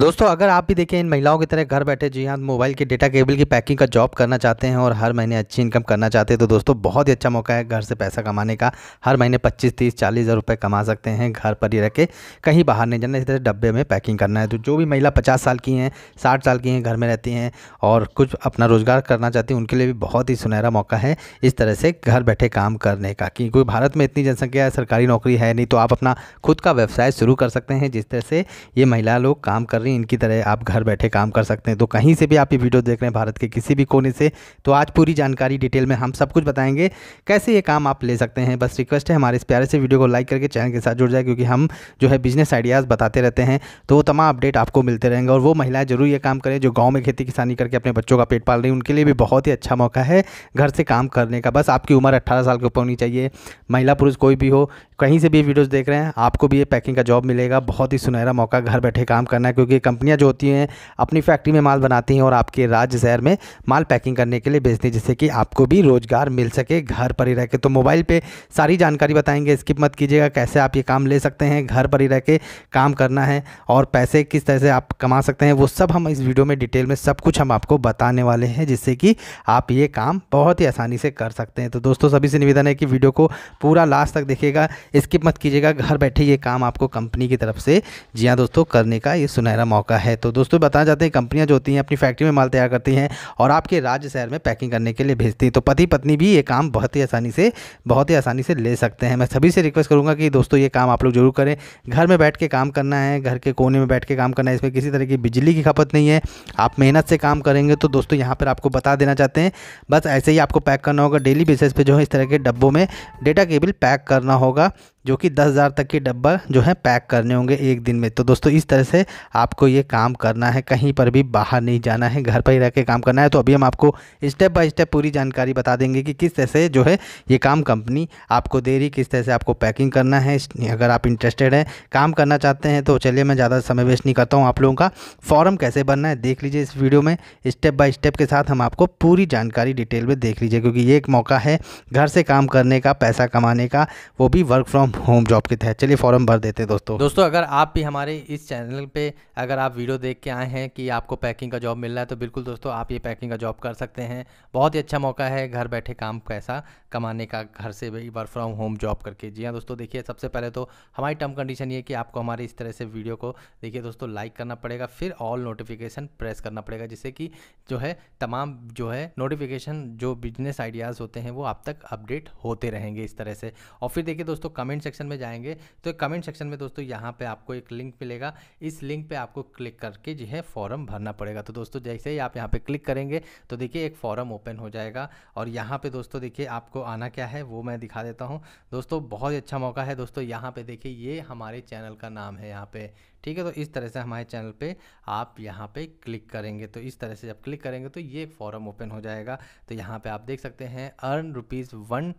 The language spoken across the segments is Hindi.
दोस्तों अगर आप भी देखें इन महिलाओं की तरह घर बैठे जी हाँ मोबाइल के डेटा केबल की पैकिंग का जॉब करना चाहते हैं और हर महीने अच्छी इनकम करना चाहते हैं तो दोस्तों बहुत ही अच्छा मौका है घर से पैसा कमाने का हर महीने 25 तीस चालीस हज़ार रुपये कमा सकते हैं घर पर ही रह के कहीं बाहर नहीं जाना इस तरह डब्बे में पैकिंग करना है तो जो भी महिला पचास साल की हैं साठ साल की हैं घर में रहती हैं और कुछ अपना रोज़गार करना चाहती हैं उनके लिए भी बहुत ही सुनहरा मौका है इस तरह से घर बैठे काम करने का क्योंकि भारत में इतनी जनसंख्या है सरकारी नौकरी है नहीं तो आप अपना खुद का व्यवसाय शुरू कर सकते हैं जिस तरह से ये महिला लोग काम कर नौकरी इनकी तरह आप घर बैठे काम कर सकते हैं तो कहीं से भी आप ये वीडियो देख रहे हैं भारत के किसी भी कोने से तो आज पूरी जानकारी डिटेल में हम सब कुछ बताएंगे कैसे ये काम आप ले सकते हैं बस रिक्वेस्ट है हमारे इस प्यारे से वीडियो को लाइक करके चैनल के साथ जुड़ जाए क्योंकि हम जो है बिजनेस आइडियाज़ बताते रहते हैं तो वो तमाम अपडेट आपको मिलते रहेंगे और वो महिलाएं जरूर ये काम करें जो गाँव में खेती किसानी करके अपने बच्चों का पेट पाल रही हैं उनके लिए भी बहुत ही अच्छा मौका है घर से काम करने का बस आपकी उम्र अट्ठारह साल के ऊपर होनी चाहिए महिला पुरुष कोई भी हो कहीं से भी वीडियोज़ देख रहे हैं आपको भी ये पैकिंग का जॉब मिलेगा बहुत ही सुनहरा मौका घर बैठे काम करना है क्योंकि क्योंकि कंपनियाँ जो होती हैं अपनी फैक्ट्री में माल बनाती हैं और आपके राज्य शहर में माल पैकिंग करने के लिए बेचती हैं जिससे कि आपको भी रोज़गार मिल सके घर पर ही रह के तो मोबाइल पर सारी जानकारी बताएंगे स्किप मत कीजिएगा कैसे आप ये काम ले सकते हैं घर पर ही रह के काम करना है और पैसे किस तरह से आप कमा सकते हैं वो सब हम इस वीडियो में डिटेल में सब कुछ हम आपको बताने वाले हैं जिससे कि आप ये काम बहुत ही आसानी से कर सकते हैं तो दोस्तों सभी से निवेदन है कि वीडियो को पूरा लास्ट तक देखिएगा स्किप मत कीजिएगा घर बैठे ये काम आपको कंपनी की तरफ से जी हाँ दोस्तों करने का ये सुनहरा सुनहरा मौका है तो दोस्तों बताना चाहते हैं कंपनियाँ जो होती हैं अपनी फैक्ट्री में माल तैयार करती हैं और आपके राज्य शहर में पैकिंग करने के लिए भेजती हैं तो पति पत्नी भी ये काम बहुत ही आसानी से बहुत ही आसानी से ले सकते हैं मैं सभी से रिक्वेस्ट करूँगा कि दोस्तों ये काम आप लोग जरूर करें घर में बैठ के काम करना है घर के कोने में बैठ के काम करना है इसमें किसी तरह की बिजली की खपत नहीं है आप मेहनत से काम करेंगे तो दोस्तों यहाँ पर आपको बता देना चाहते हैं बस ऐसे ही आपको पैक करना होगा डेली बेसिस पर जो है इस तरह के डब्बों में डेटा केबल पैक करना होगा जो कि दस हज़ार तक के डब्बा जो है पैक करने होंगे एक दिन में तो दोस्तों इस तरह से आपको ये काम करना है कहीं पर भी बाहर नहीं जाना है घर पर ही रह के काम करना है तो अभी हम आपको स्टेप बाय स्टेप पूरी जानकारी बता देंगे कि किस तरह से जो है ये काम कंपनी आपको दे रही किस तरह से आपको पैकिंग करना है अगर आप इंटरेस्टेड हैं काम करना चाहते हैं तो चलिए मैं ज़्यादा समय वेस्ट नहीं करता हूँ आप लोगों का फॉर्म कैसे बनना है देख लीजिए इस वीडियो में स्टेप बाय स्टेप के साथ हम आपको पूरी जानकारी डिटेल में देख लीजिए क्योंकि ये एक मौका है घर से काम करने का पैसा कमाने का वो भी वर्क फ्रॉम होम जॉब के तहत चलिए फॉर्म भर देते हैं दोस्तों दोस्तों अगर आप भी हमारे इस चैनल पे अगर आप वीडियो देख के आए हैं कि आपको पैकिंग का जॉब मिल रहा है तो बिल्कुल दोस्तों आप ये पैकिंग का जॉब कर सकते हैं बहुत ही अच्छा मौका है घर बैठे काम कैसा कमाने का घर से भी वर्क फ्रॉम होम जॉब करके जी हाँ दोस्तों देखिए सबसे पहले तो हमारी टर्म कंडीशन ये कि आपको हमारे इस तरह से वीडियो को देखिए दोस्तों लाइक करना पड़ेगा फिर ऑल नोटिफिकेशन प्रेस करना पड़ेगा जिससे कि जो है तमाम जो है नोटिफिकेशन जो बिजनेस आइडियाज़ होते हैं वो आप तक अपडेट होते रहेंगे इस तरह से और फिर देखिए दोस्तों कमेंट सेक्शन में जाएंगे तो कमेंट सेक्शन में दोस्तों यहाँ पे आपको एक लिंक मिलेगा इस लिंक पे आपको क्लिक करके जो है फॉर्म भरना पड़ेगा तो दोस्तों जैसे ही आप यहाँ पे क्लिक करेंगे तो देखिए एक फॉर्म ओपन हो जाएगा और यहाँ पे दोस्तों देखिए आपको आना क्या है वो मैं दिखा देता हूँ दोस्तों बहुत ही अच्छा मौका है दोस्तों यहाँ पर देखिए ये हमारे चैनल का नाम है यहाँ पर ठीक है तो इस तरह से हमारे चैनल पे आप यहाँ पे क्लिक करेंगे तो इस तरह से जब क्लिक करेंगे तो ये एक फॉर्म ओपन हो जाएगा तो यहाँ पे आप देख सकते हैं earn rupees one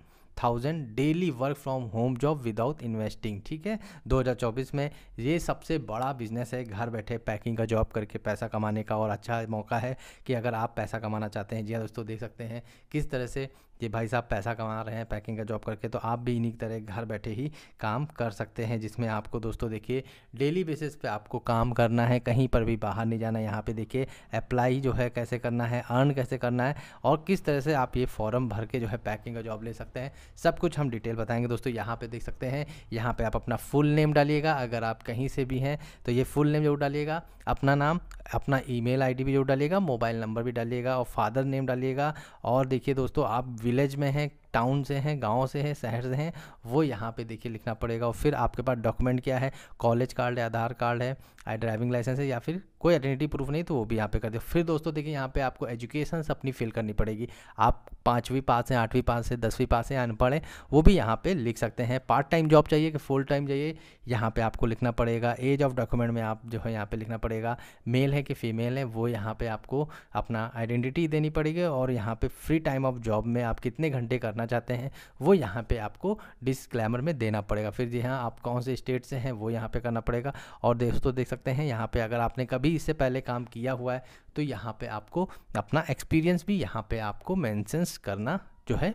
thousand daily work from home job without investing ठीक है 2024 में ये सबसे बड़ा बिजनेस है घर बैठे पैकिंग का जॉब करके पैसा कमाने का और अच्छा मौका है कि अगर आप पैसा कमाना चाहते हैं जी हाँ दोस्तों देख सकते हैं किस तरह से कि भाई साहब पैसा कमा रहे हैं पैकिंग का जॉब करके तो आप भी इन्हीं तरह घर बैठे ही काम कर सकते हैं जिसमें आपको दोस्तों देखिए डेली बेसिस पे आपको काम करना है कहीं पर भी बाहर नहीं जाना यहाँ पे देखिए अप्लाई जो है कैसे करना है अर्न कैसे करना है और किस तरह से आप ये फॉर्म भर के जो है पैकिंग का जॉब ले सकते हैं सब कुछ हम डिटेल बताएंगे दोस्तों यहाँ पर देख सकते हैं यहाँ पर आप अपना फुल नेम डालिएगा अगर आप कहीं से भी हैं तो ये फुल नेम जरूर डालिएगा अपना नाम अपना ईमेल आईडी भी जो डालिएगा मोबाइल नंबर भी डालिएगा और फादर नेम डालिएगा और देखिए दोस्तों आप विलेज में हैं टाउन से हैं गाँव से हैं शहर से हैं वो यहाँ पे देखिए लिखना पड़ेगा और फिर आपके पास डॉक्यूमेंट क्या है कॉलेज कार्ड है आधार कार्ड है आई ड्राइविंग लाइसेंस है या फिर कोई आइडेंटिटी प्रूफ नहीं तो वो भी यहाँ पे कर दे फिर दोस्तों देखिए यहाँ पे आपको एजुकेशन अपनी फिल करनी पड़ेगी आप पाँचवीं पास हैं आठवीं पास हैं दसवीं पास हैं अनपढ़ हैं वो भी यहाँ पर लिख सकते हैं पार्ट टाइम जॉब चाहिए कि फुल टाइम चाहिए यहाँ पर आपको लिखना पड़ेगा एज ऑफ डॉक्यूमेंट में आप जो है यहाँ पर लिखना पड़ेगा मेल है कि फीमेल है वो यहाँ पर आपको अपना आइडेंटिटी देनी पड़ेगी और यहाँ पर फ्री टाइम ऑफ जॉब में आप कितने घंटे करना करना चाहते हैं वो यहाँ पे आपको डिस्क्लेमर में देना पड़ेगा फिर जी हाँ आप कौन से स्टेट से हैं वो यहाँ पे करना पड़ेगा और दोस्तों देख सकते हैं यहाँ पे अगर आपने कभी इससे पहले काम किया हुआ है तो यहाँ पे आपको अपना एक्सपीरियंस भी यहाँ पे आपको मैंसन्स करना जो है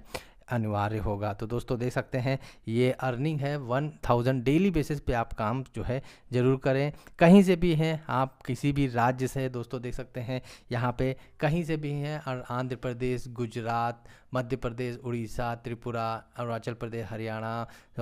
अनिवार्य होगा तो दोस्तों देख सकते हैं ये अर्निंग है वन थाउजेंड डेली बेसिस पे आप काम जो है ज़रूर करें कहीं से भी हैं आप किसी भी राज्य से दोस्तों देख सकते हैं यहाँ पे कहीं से भी हैं और आंध्र प्रदेश गुजरात मध्य प्रदेश उड़ीसा त्रिपुरा अरुणाचल प्रदेश हरियाणा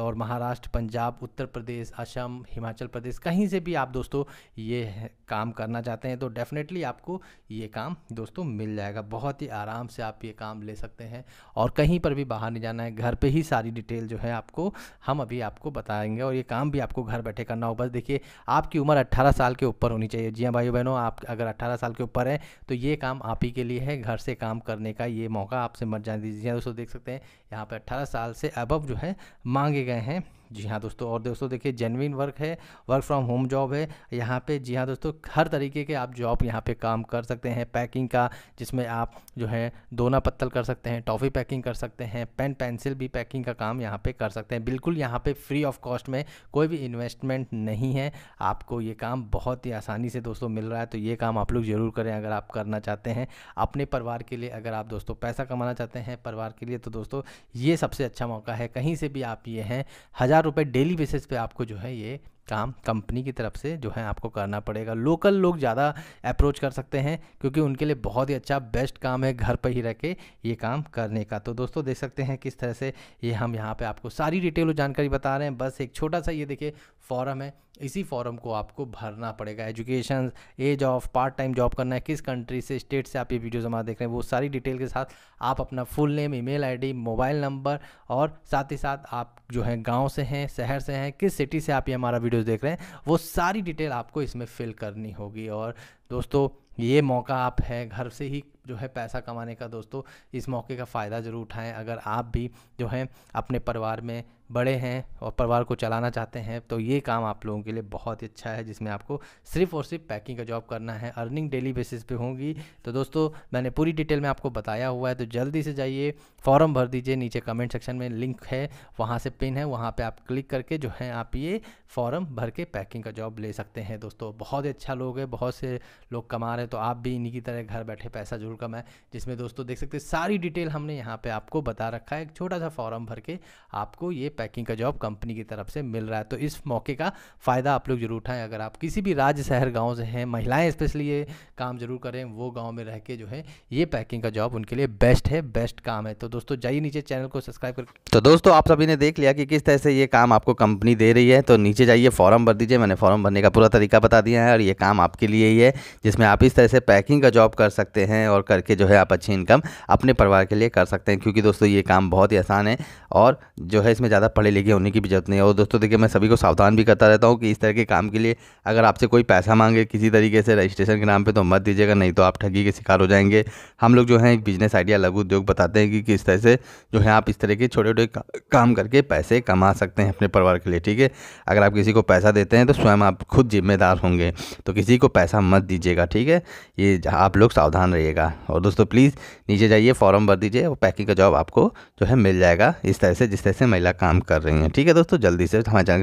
और महाराष्ट्र पंजाब उत्तर प्रदेश असम हिमाचल प्रदेश कहीं से भी आप दोस्तों ये काम करना चाहते हैं तो डेफ़िनेटली आपको ये काम दोस्तों मिल जाएगा बहुत ही आराम से आप ये काम ले सकते हैं और कहीं पर भी बाहर नहीं जाना है घर पर ही सारी डिटेल जो है आपको हम अभी आपको बताएंगे और ये काम भी आपको घर बैठे करना हो बस देखिए आपकी उम्र अट्ठारह साल के ऊपर होनी चाहिए जी हाँ भाई बहनों आप अगर अट्ठारह साल के ऊपर हैं तो ये काम आप ही के लिए है घर से काम करने का ये मौका आपसे मत जाने दीजिए दोस्तों देख सकते हैं यहाँ पर अट्ठारह साल से अबव जो है मांगे गए हैं जी हाँ दोस्तों और दोस्तों देखिए जेनविन वर्क है वर्क फ्रॉम होम जॉब है यहाँ पे जी हाँ दोस्तों हर तरीके के आप जॉब यहाँ पे काम कर सकते हैं पैकिंग का जिसमें आप जो है दोना पत्तल कर सकते हैं टॉफ़ी पैकिंग कर सकते हैं पेन पेंसिल भी पैकिंग का काम यहाँ पे कर सकते हैं बिल्कुल यहाँ पे फ्री ऑफ कॉस्ट में कोई भी इन्वेस्टमेंट नहीं है आपको ये काम बहुत ही आसानी से दोस्तों मिल रहा है तो ये काम आप लोग ज़रूर करें अगर आप करना चाहते हैं अपने परिवार के लिए अगर आप दोस्तों पैसा कमाना चाहते हैं परिवार के लिए तो दोस्तों ये सबसे अच्छा मौका है कहीं से भी आप ये हैं हज़ार रुपये डेली बेसिस पे आपको जो है ये काम कंपनी की तरफ से जो है आपको करना पड़ेगा लोकल लोग ज़्यादा अप्रोच कर सकते हैं क्योंकि उनके लिए बहुत ही अच्छा बेस्ट काम है घर पर ही रह के ये काम करने का तो दोस्तों देख सकते हैं किस तरह से ये हम यहाँ पे आपको सारी डिटेल और जानकारी बता रहे हैं बस एक छोटा सा ये देखिए फॉरम है इसी फॉरम को आपको भरना पड़ेगा education age of part time job करना है किस कंट्री से स्टेट से आप ये वीडियो जमा देख रहे हैं वो सारी डिटेल के साथ आप अपना full name email ID mobile number और साथ ही साथ आप जो है गाँव से हैं शहर से हैं किस सिटी से आप ये हमारा वीडियो वीडियोस देख रहे हैं वो सारी डिटेल आपको इसमें फिल करनी होगी और दोस्तों ये मौका आप है घर से ही जो है पैसा कमाने का दोस्तों इस मौके का फ़ायदा ज़रूर उठाएं अगर आप भी जो है अपने परिवार में बड़े हैं और परिवार को चलाना चाहते हैं तो ये काम आप लोगों के लिए बहुत ही अच्छा है जिसमें आपको सिर्फ और सिर्फ पैकिंग का जॉब करना है अर्निंग डेली बेसिस पे होगी तो दोस्तों मैंने पूरी डिटेल में आपको बताया हुआ है तो जल्दी से जाइए फॉर्म भर दीजिए नीचे कमेंट सेक्शन में लिंक है वहाँ से पिन है वहाँ पर आप क्लिक करके जो है आप ये फॉर्म भर के पैकिंग का जॉब ले सकते हैं दोस्तों बहुत ही अच्छा लोग है बहुत से लोग कमा रहे हैं तो आप भी इन्हीं की तरह घर बैठे पैसा जरूर कमाएं जिसमें दोस्तों देख सकते सारी डिटेल हमने यहाँ पर आपको बता रखा है एक छोटा सा फॉर्म भर के आपको ये पैकिंग का जॉब कंपनी की तरफ से मिल रहा है तो इस मौके का फ़ायदा आप लोग जरूर उठाएं अगर आप किसी भी राज्य शहर गाँव से हैं महिलाएँ स्पेशली ये काम जरूर करें वो गाँव में रह के जो है ये पैकिंग का जॉब उनके लिए बेस्ट है बेस्ट काम है तो दोस्तों जाइए नीचे चैनल को सब्सक्राइब कर तो दोस्तों आप सभी ने देख लिया कि किस तरह से ये काम आपको कंपनी दे रही है तो नीचे जाइए फॉर्म भर दीजिए मैंने फॉर्म भरने का पूरा तरीका बता दिया है और ये काम आपके लिए ही है जिसमें आप इस तरह से पैकिंग का जॉब कर सकते हैं और करके जो है आप अच्छी इनकम अपने परिवार के लिए कर सकते हैं क्योंकि दोस्तों ये काम बहुत ही आसान है और जो है इसमें ज़्यादा ज़्यादा पढ़े लिखे होने की भी जरूरत नहीं है और दोस्तों देखिए मैं सभी को सावधान भी करता रहता हूँ कि इस तरह के काम के लिए अगर आपसे कोई पैसा मांगे किसी तरीके से रजिस्ट्रेशन के नाम पर तो मत दीजिएगा नहीं तो आप ठगी के शिकार हो जाएंगे हम लोग जो है एक बिजनेस आइडिया लघु उद्योग बताते हैं कि किस तरह से जो है आप इस तरह के छोटे छोटे काम करके पैसे कमा सकते हैं अपने परिवार के लिए ठीक है अगर आप किसी को पैसा देते हैं तो स्वयं आप खुद जिम्मेदार होंगे तो किसी को पैसा मत दीजिएगा ठीक है ये आप लोग सावधान रहिएगा और दोस्तों प्लीज़ नीचे जाइए फॉर्म भर दीजिए वो पैकिंग का जॉब आपको जो है मिल जाएगा इस तरह से जिस तरह से महिला काम काम कर रही हैं ठीक है दोस्तों जल्दी से हमारे चैनल